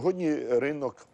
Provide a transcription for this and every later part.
Сьогодні ринок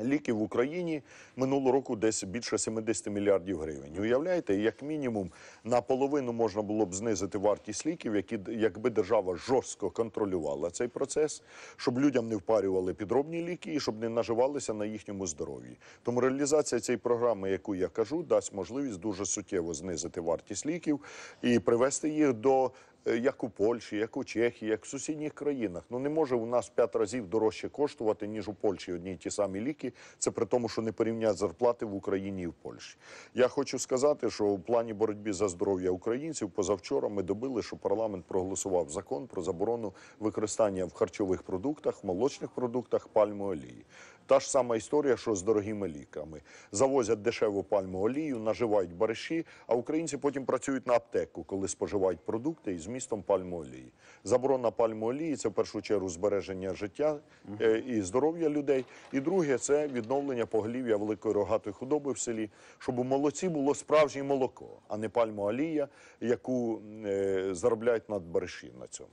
ліків в Україні минулого року десь більше 70 мільярдів гривень. Уявляєте, як мінімум наполовину можна було б знизити вартість ліків, які якби держава жорстко контролювала цей процес, щоб людям не впарювали підробні ліки і щоб не наживалися на їхньому здоров'ї. Тому реалізація цієї програми, яку я кажу, дасть можливість дуже суттєво знизити вартість ліків і привести їх до Е, як у Польщі, як у Чехії, як в сусідніх країнах. Ну не може у нас п'ять разів дорожче коштувати ніж у Польщі. Одні й ті самі ліки. Це при тому, що не порівняють зарплати в Україні і в Польщі. Я хочу сказати, що у плані боротьби за здоров'я українців позавчора ми добили, що парламент проголосував закон про заборону використання в харчових продуктах, молочних продуктах пальмової олії. Та ж сама історія, що з дорогими ліками завозять дешеву пальму олію, наживають бариші, а українці потім працюють на аптеку, коли споживають продукти із містом пальму олії. Заборона пальму олії це в першу чергу збереження життя е, і здоров'я людей. І друге це відновлення поголів'я великої рогатої худоби в селі, щоб у молоці було справжнє молоко, а не пальма олія, яку е, заробляють над бариші на цьому.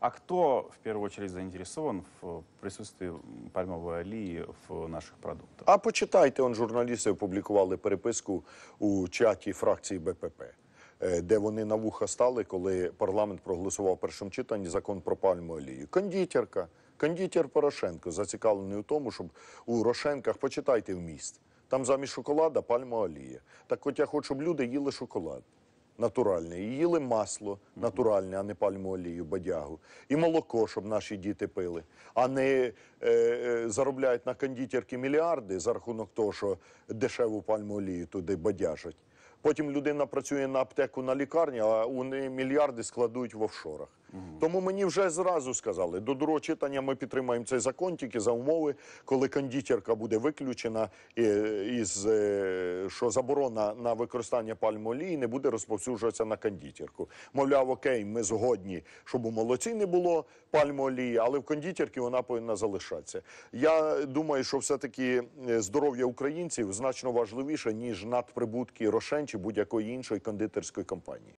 А хто в першу чергу заінтересований в присутстві пальмової олії? в наших продуктах. А почитайте он журналісти опублікували переписку у чаті фракції БПП. Е, де вони на вуха стали, коли парламент проголосував першим першому читанні закон про пальму олію? Кондитерка, кондитер Порошенко зацікавлений у тому, щоб у Рошенках почитайте в міст. Там замість шоколада пальма олія. Так, от я хочу, щоб люди їли шоколад натуральне. їли масло натуральне, а не пальму олію, бадягу. І молоко, щоб наші діти пили, а не е, е, заробляють на кондитерки мільярди за рахунок того, що дешеву пальму олію туди бадяжать. Потім людина працює на аптеку на лікарні, а у неї мільярди складують в офшорах. Тому мені вже зразу сказали, до другого читання ми підтримаємо цей закон тільки за умови, коли кондитерка буде виключена, е, із е, що заборона на використання пальмолії не буде розповсюджуватися на кондитерку. Мовляв, окей, ми згодні, щоб у молоці не було пальмолії, але в кондитерці вона повинна залишатися. Я думаю, що все-таки е, здоров'я українців значно важливіше ніж надприбутки Рошен чи будь-якої іншої кондитерської компанії.